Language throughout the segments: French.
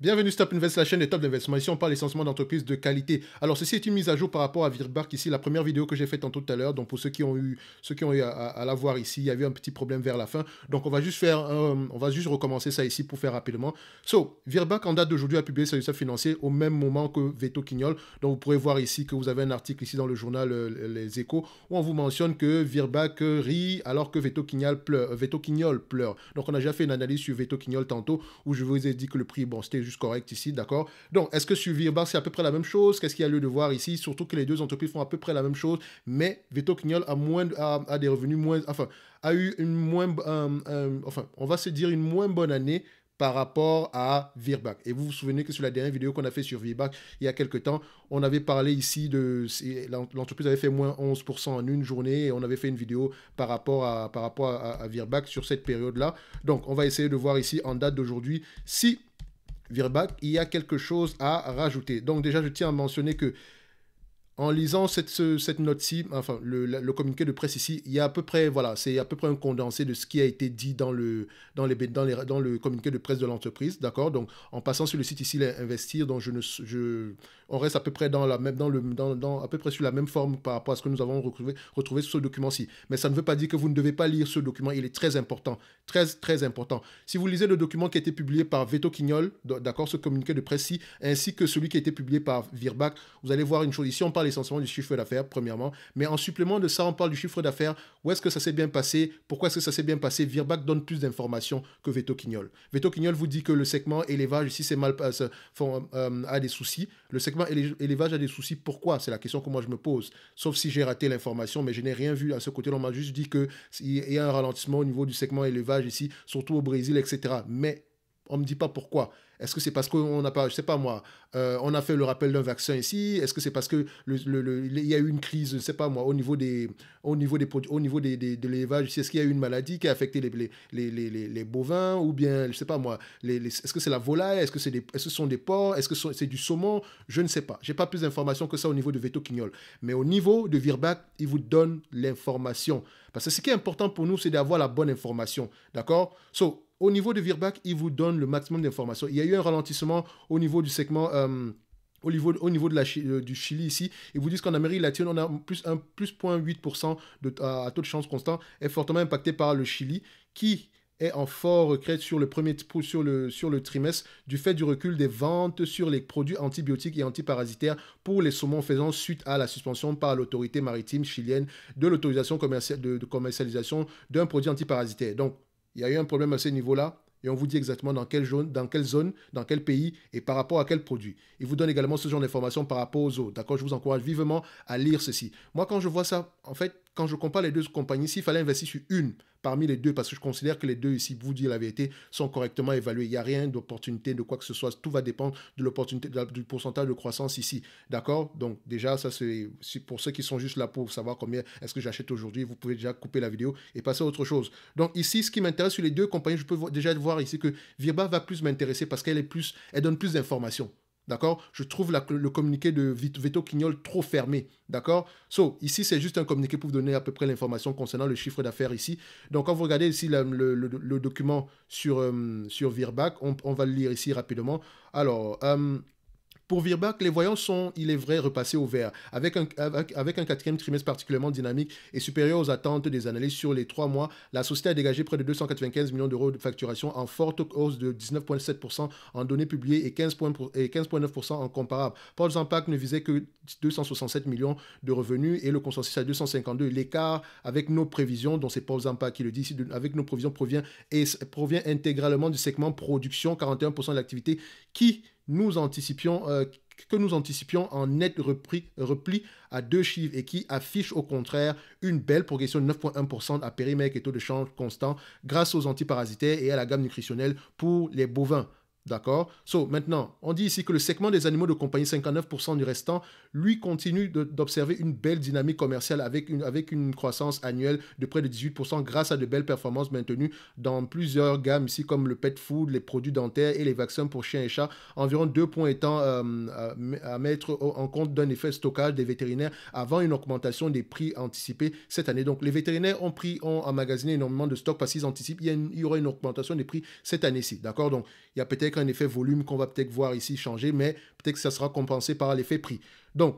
Bienvenue Stop Invest, la chaîne des top d'investissement. Ici, on parle essentiellement d'entreprises de qualité. Alors, ceci est une mise à jour par rapport à Virbac. Ici, la première vidéo que j'ai faite tantôt tout à l'heure. Donc, pour ceux qui ont eu, ceux qui ont à, la voir ici, il y a eu un petit problème vers la fin. Donc, on va juste faire, on va juste recommencer ça ici pour faire rapidement. So, Virbac, en date d'aujourd'hui, a publié sa liste financier au même moment que Veto Quignol. Donc, vous pourrez voir ici que vous avez un article ici dans le journal euh, Les Échos où on vous mentionne que Virbac rit alors que Veto Quignol pleure. Veto pleure. Donc, on a déjà fait une analyse sur Veto Quignol tantôt où je vous ai dit que le prix, bon, c'était correct ici, d'accord Donc, est-ce que sur Virbac, c'est à peu près la même chose Qu'est-ce qu'il y a lieu de voir ici Surtout que les deux entreprises font à peu près la même chose, mais Veto a, moins, a, des revenus moins... Enfin, a eu une moins... enfin, on va se dire une moins bonne année par rapport à Virbac. Et vous vous souvenez que sur la dernière vidéo qu'on a fait sur Virbac, il y a quelques temps, on avait parlé ici de... L'entreprise avait fait moins 11% en une journée et on avait fait une vidéo par rapport à, par rapport à Virbac sur cette période-là. Donc, on va essayer de voir ici en date d'aujourd'hui si Virbac, il y a quelque chose à rajouter. Donc déjà, je tiens à mentionner que en lisant cette, cette note-ci, enfin le, communiqué de presse ici, il y a à peu près, voilà, c'est à peu près un condensé de ce qui a été dit dans le, dans les, dans le communiqué de presse de l'entreprise, d'accord Donc, en passant sur le site ici, investir, je on reste à peu près dans la même, dans le, dans, à peu près sur la même forme par rapport à ce que nous avons retrouvé, sur ce document-ci. Mais ça ne veut pas dire que vous ne devez pas lire ce document, il est très important, très, très important. Si vous lisez le document qui a été publié par Veto Quignol, d'accord, ce communiqué de presse-ci, ainsi que celui qui a été publié par Virbac, vous allez voir une chose. Ici, on essentiellement du chiffre d'affaires, premièrement. Mais en supplément de ça, on parle du chiffre d'affaires. Où est-ce que ça s'est bien passé Pourquoi est-ce que ça s'est bien passé Virbac donne plus d'informations que Veto Quignol. Veto Quignol vous dit que le segment élevage, ici, c'est mal, passe font, euh, a des soucis. Le segment élevage a des soucis. Pourquoi C'est la question que moi je me pose. Sauf si j'ai raté l'information, mais je n'ai rien vu à ce côté. là On m'a juste dit que qu'il y a un ralentissement au niveau du segment élevage ici, surtout au Brésil, etc. Mais on ne me dit pas pourquoi. Est-ce que c'est parce qu'on n'a pas, je sais pas moi, euh, on a fait le rappel d'un vaccin ici Est-ce que c'est parce que il y a eu une crise, je sais pas moi, au niveau des, au niveau des au niveau des, de l'élevage Est-ce qu'il y a eu une maladie qui a affecté les, les, les, bovins ou bien, je sais pas moi, est-ce que c'est la volaille Est-ce que c'est des, est -ce sont des porcs Est-ce que c'est du saumon Je ne sais pas. J'ai pas plus d'informations que ça au niveau de Veto Quignol. Mais au niveau de Virbac, il vous donne l'information. Parce que ce qui est important pour nous, c'est d'avoir la bonne information. D'accord au niveau de Virbac, il vous donne le maximum d'informations. Il y a eu un ralentissement au niveau du segment. Euh, au niveau, au niveau de la, euh, du Chili ici, ils vous disent qu'en Amérique latine, on a plus, un, plus 0,8% de, euh, à, taux de chance constant, est fortement impacté par le Chili, qui est en fort recrète sur le premier sur le, sur le trimestre du fait du recul des ventes sur les produits antibiotiques et antiparasitaires pour les saumons faisant suite à la suspension par l'autorité maritime chilienne de l'autorisation de commercialisation d'un produit antiparasitaire. Donc il y a eu un problème à ce niveau-là et on vous dit exactement dans quelle, zone, dans quelle zone, dans quel pays et par rapport à quel produit. Il vous donne également ce genre d'informations par rapport aux autres. D'accord Je vous encourage vivement à lire ceci. Moi, quand je vois ça, en fait, quand je compare les deux compagnies, il fallait investir sur une, parmi les deux, parce que je considère que les deux ici, vous dire la vérité, sont correctement évalués. Il n'y a rien d'opportunité, de quoi que ce soit. Tout va dépendre de l'opportunité, du pourcentage de croissance ici. D'accord Donc déjà, ça c'est pour ceux qui sont juste là pour savoir combien est-ce que j'achète aujourd'hui, vous pouvez déjà couper la vidéo et passer à autre chose. Donc ici, ce qui m'intéresse sur les deux compagnies, je peux déjà voir ici que Virba va plus m'intéresser parce qu'elle est plus, elle donne plus d'informations. D'accord Je trouve le communiqué de Veto Quignol trop fermé. D'accord So, ici, c'est juste un communiqué pour vous donner à peu près l'information concernant le chiffre d'affaires ici. Donc, quand vous regardez ici le, document sur, euh, sur Virbac, on, va le lire ici rapidement. Alors, euh, pour Virbac, les voyants sont, il est vrai, repassés au vert, avec un, quatrième trimestre particulièrement dynamique et supérieur aux attentes des analystes sur les trois mois. La société a dégagé près de 295 millions d'euros de facturation en forte hausse de 19,7% en données publiées et 15,9% en comparables. Paul Zampac ne visait que 267 millions de revenus et le consensus à 252. L'écart avec nos prévisions, dont c'est Paul Zampac qui le dit avec nos prévisions provient, provient intégralement du segment production, 41% de l'activité, qui nous anticipions euh, que nous anticipions en net repli, repli à deux chiffres et qui affiche au contraire une belle progression de 9,1% à périmètre et taux de change constant grâce aux antiparasitaires et à la gamme nutritionnelle pour les bovins. D'accord So, maintenant, on dit ici que le segment des animaux de compagnie, 59% du restant, lui continue d'observer une belle dynamique commerciale avec une, avec une croissance annuelle de près de 18% grâce à de belles performances maintenues dans plusieurs gammes ici comme le pet food, les produits dentaires et les vaccins pour chiens et chats. Environ deux points étant euh, à, mettre en compte d'un effet stockage des vétérinaires avant une augmentation des prix anticipés cette année. Donc, les vétérinaires ont pris, ont emmagasiné énormément de stocks parce qu'ils anticipent il y aura une augmentation des prix cette année-ci. D'accord Donc, il y a peut-être un effet volume qu'on va peut-être voir ici changer, mais peut-être que ça sera compensé par l'effet prix. Donc,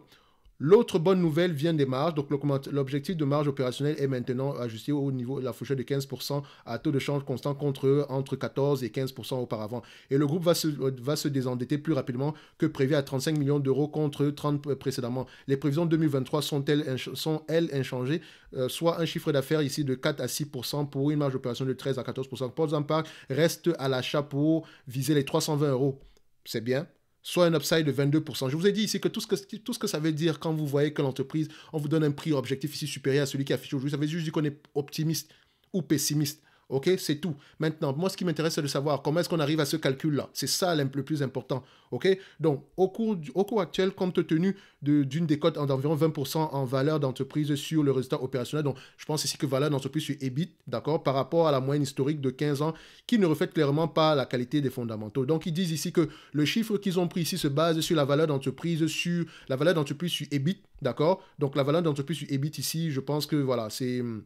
L'autre bonne nouvelle vient des marges. Donc, l'objectif de marge opérationnelle est maintenant ajusté au niveau de la fourchette de 15% à taux de change constant contre entre 14 et 15% auparavant. Et le groupe va se, va se désendetter plus rapidement que prévu à 35 millions d'euros contre 30 précédemment. Les prévisions 2023 sont elles, inchangées, euh, soit un chiffre d'affaires ici de 4 à 6% pour une marge opérationnelle de 13 à 14%. Paul Zampar reste à l'achat pour viser les 320 euros. C'est bien, soit un upside de 22%. Je vous ai dit ici que tout ce que, tout ce que ça veut dire quand vous voyez que l'entreprise, on vous donne un prix objectif ici supérieur à celui qui affiche aujourd'hui, ça veut juste dire qu'on est optimiste ou pessimiste OK, c'est tout. Maintenant, moi, ce qui m'intéresse, c'est de savoir comment est-ce qu'on arrive à ce calcul-là. C'est ça le plus important. OK? Donc, au cours, actuel, compte tenu d'une décote d'environ 20% en valeur d'entreprise sur le résultat opérationnel, donc je pense ici que valeur d'entreprise sur EBIT, d'accord, par rapport à la moyenne historique de 15 ans, qui ne reflète clairement pas la qualité des fondamentaux. Donc, ils disent ici que le chiffre qu'ils ont pris ici se base sur la valeur d'entreprise sur la valeur d'entreprise sur EBIT, d'accord? Donc, la valeur d'entreprise sur EBIT ici, je pense que voilà, c'est hmm,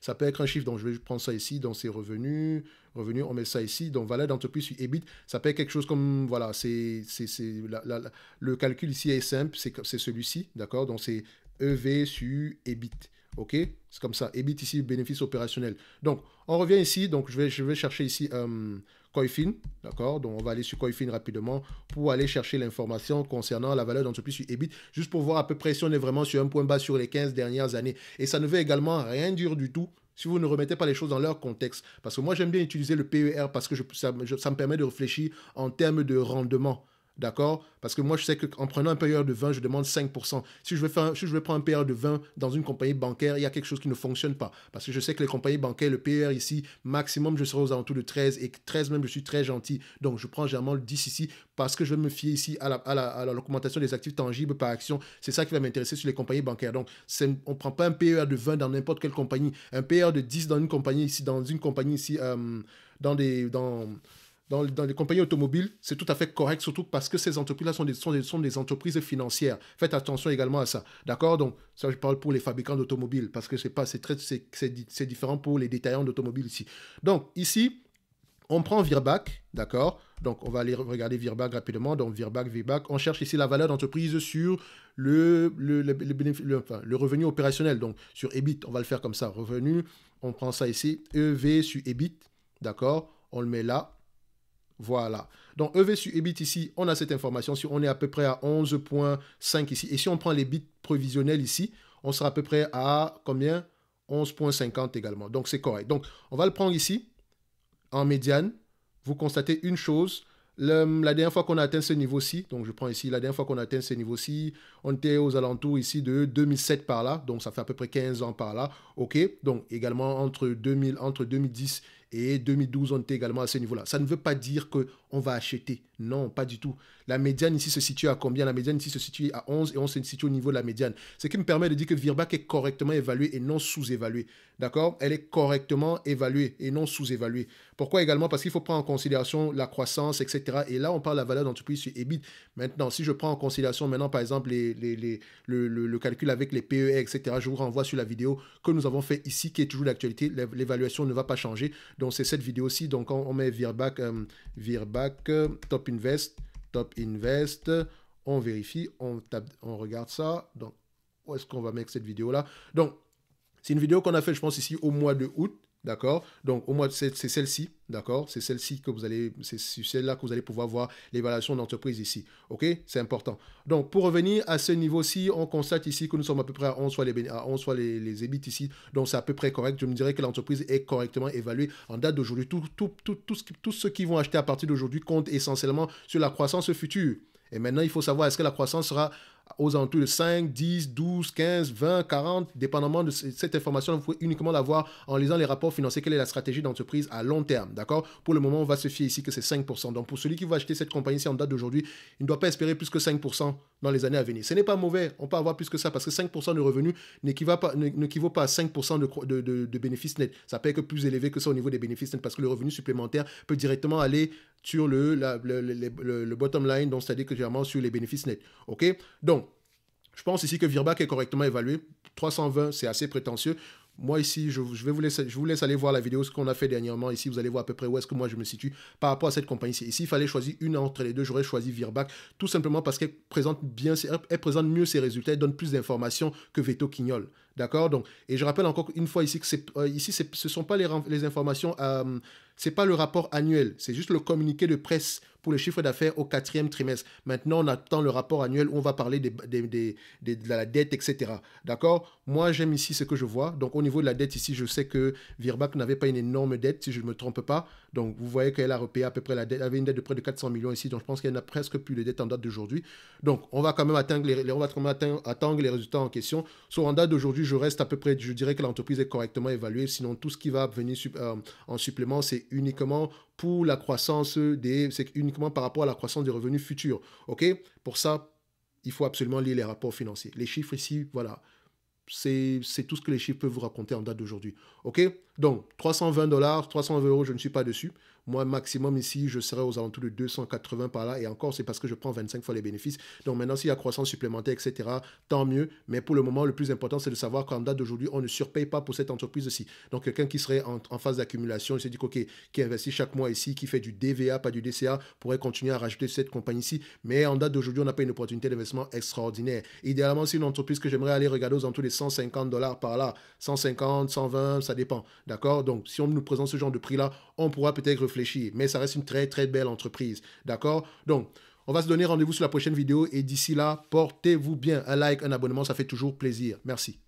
ça peut être un chiffre, donc je vais prendre ça ici dans ses revenus, revenus, on met ça ici, donc valeur d'entreprise sur EBIT, ça peut être quelque chose comme, voilà, c'est, le calcul ici est simple, c'est celui-ci, d'accord Donc c'est EV sur EBIT, ok C'est comme ça, EBIT ici, bénéfice opérationnel. Donc, on revient ici, donc je vais, je vais chercher ici, euh, Coifin, d'accord Donc on va aller sur Coifin rapidement pour aller chercher l'information concernant la valeur d'entreprise sur EBIT, juste pour voir à peu près si on est vraiment sur un point bas sur les 15 dernières années. Et ça ne veut également rien dire du tout si vous ne remettez pas les choses dans leur contexte. Parce que moi, j'aime bien utiliser le PER parce que je, ça, me permet de réfléchir en termes de rendement. D'accord Parce que moi, je sais qu'en prenant un PER de 20, je demande 5%. Si je, veux faire, je prendre un PER de 20 dans une compagnie bancaire, il y a quelque chose qui ne fonctionne pas. Parce que je sais que les compagnies bancaires, le PER ici, maximum, je serai aux alentours de 13. Et 13 même, je suis très gentil. Donc, je prends généralement le 10 ici parce que je vais me fier ici à l'augmentation la, à des actifs tangibles par action. C'est ça qui va m'intéresser sur les compagnies bancaires. Donc, on ne prend pas un PER de 20 dans n'importe quelle compagnie. Un PER de 10 dans une compagnie ici, dans une compagnie ici, euh, dans des... Dans, dans, les compagnies automobiles, c'est tout à fait correct, surtout parce que ces entreprises-là sont des, entreprises financières. Faites attention également à ça. D'accord Donc, ça, je parle pour les fabricants d'automobiles, parce que c'est pas, différent pour les détaillants d'automobiles ici. Donc, ici, on prend Virbac, d'accord Donc, on va aller regarder Virbac rapidement. Donc, Virbac, Virbac. On cherche ici la valeur d'entreprise sur le, le, le, revenu opérationnel. Donc, sur EBIT, on va le faire comme ça. Revenu, on prend ça ici. EV sur EBIT, d'accord On le met là. Voilà. Donc EV sur EBIT ici, on a cette information. Si on est à peu près à 11.5 ici. Et si on prend les bits provisionnels ici, on sera à peu près à combien 11.50 également. Donc c'est correct. Donc on va le prendre ici, en médiane. Vous constatez une chose. la dernière fois qu'on a atteint ce niveau-ci, donc je prends ici, la dernière fois qu'on a atteint ce niveau-ci, on était aux alentours ici de 2007 par là, donc ça fait à peu près 15 ans par là, ok Donc également entre, 2000, entre 2010 et 2012, on était également à ce niveau-là. Ça ne veut pas dire que on va acheter. Non, pas du tout. La médiane ici se situe à combien La médiane ici se situe à 11 et on se situe au niveau de la médiane. Ce qui me permet de dire que Virbac est correctement évalué et non sous évalué D'accord Elle est correctement évaluée et non sous-évaluée. Pourquoi également Parce qu'il faut prendre en considération la croissance, etc. Et là, on parle de la valeur d'entreprise sur EBIT. Maintenant, si je prends en considération maintenant, par exemple, les, les, le, le, calcul avec les e e, et etc., je vous renvoie sur la vidéo que nous avons fait ici, qui est toujours d'actualité. L'évaluation ne va pas changer. Donc, c'est cette vidéo-ci. Donc, on, met Virbac, euh, Virbac top invest, top invest. On vérifie, on, tape, on regarde ça. Donc, où est-ce qu'on va mettre cette vidéo-là Donc, c'est une vidéo qu'on a fait, je pense, ici au mois de août. D'accord Donc, au moins, c'est celle-ci, d'accord C'est celle-ci que vous allez, c'est celle-là que vous allez pouvoir voir l'évaluation d'entreprise ici. OK C'est important. Donc, pour revenir à ce niveau-ci, on constate ici que nous sommes à peu près à 11 fois les, à les, les EBIT ici. Donc, c'est à peu près correct. Je me dirais que l'entreprise est correctement évaluée en date d'aujourd'hui. Tout, tout, tout, tout, ce, tout ceux qui vont acheter à partir d'aujourd'hui compte essentiellement sur la croissance future. Et maintenant, il faut savoir est-ce que la croissance sera aux alentours de 5, 10, 12, 15, 20, 40, dépendamment de cette information, vous pouvez uniquement l'avoir en lisant les rapports financiers, quelle est la stratégie d'entreprise à long terme, d'accord Pour le moment, on va se fier ici que c'est 5%. Donc pour celui qui va acheter cette compagnie, si en date d'aujourd'hui, il ne doit pas espérer plus que 5% dans les années à venir. Ce n'est pas mauvais, on peut avoir plus que ça, parce que 5% de revenus n'équivaut pas, pas à 5% de, de, de, bénéfices nets. Ça peut être plus élevé que ça au niveau des bénéfices nets, parce que le revenu supplémentaire peut directement aller sur le, le, bottom line, donc c'est-à-dire que généralement sur les bénéfices nets. OK Donc, je pense ici que Virbac est correctement évalué. 320, c'est assez prétentieux. Moi ici, je, vous laisse aller voir la vidéo, ce qu'on a fait dernièrement. Ici, vous allez voir à peu près où est-ce que moi je me situe par rapport à cette compagnie ici. il fallait choisir une entre les deux, j'aurais choisi Virbac, tout simplement parce qu'elle présente, bien, présente mieux ses résultats, elle donne plus d'informations que Veto Quignol. D'accord Donc, et je rappelle encore une fois ici que euh, ici, ce ne sont pas les, informations, euh, c'est pas le rapport annuel, c'est juste le communiqué de presse pour les chiffres d'affaires au quatrième trimestre. Maintenant, on attend le rapport annuel où on va parler de la dette, etc. D'accord Moi, j'aime ici ce que je vois. Donc, au niveau de la dette, ici, je sais que Virbac n'avait pas une énorme dette, si je ne me trompe pas. Donc, vous voyez qu'elle a repayé à peu près la dette, elle avait une dette de près de 400 millions ici. Donc, je pense qu'elle n'a presque plus de dette en date d'aujourd'hui. Donc, on va quand même attendre les, on va les résultats en question. Sur en date d'aujourd'hui, je reste à peu près, je dirais que l'entreprise est correctement évaluée. Sinon, tout ce qui va venir euh, en supplément, c'est uniquement pour la croissance des, c'est uniquement par rapport à la croissance des revenus futurs. Ok Pour ça, il faut absolument lire les rapports financiers. Les chiffres ici, voilà, c'est tout ce que les chiffres peuvent vous raconter en date d'aujourd'hui. Ok donc, 320 dollars, 320 euros, je ne suis pas dessus. Moi, maximum ici, je serai aux alentours de 280 par là. Et encore, c'est parce que je prends 25 fois les bénéfices. Donc maintenant, s'il y a croissance supplémentaire, etc., tant mieux. Mais pour le moment, le plus important, c'est de savoir qu'en date d'aujourd'hui, on ne surpaye pas pour cette entreprise aussi. Donc quelqu'un qui serait en, phase d'accumulation, il se dit, OK, qui investit chaque mois ici, qui fait du DVA, pas du DCA, pourrait continuer à rajouter cette compagnie-ci. Mais en date d'aujourd'hui, on n'a pas une opportunité d'investissement extraordinaire. Idéalement, c'est une entreprise que j'aimerais aller regarder aux alentours de 150 dollars par là. 150, 120, ça dépend. D'accord Donc, si on nous présente ce genre de prix-là, on pourra peut-être réfléchir. Mais ça reste une très, très belle entreprise. D'accord Donc, on va se donner rendez-vous sur la prochaine vidéo. Et d'ici là, portez-vous bien. Un like, un abonnement, ça fait toujours plaisir. Merci.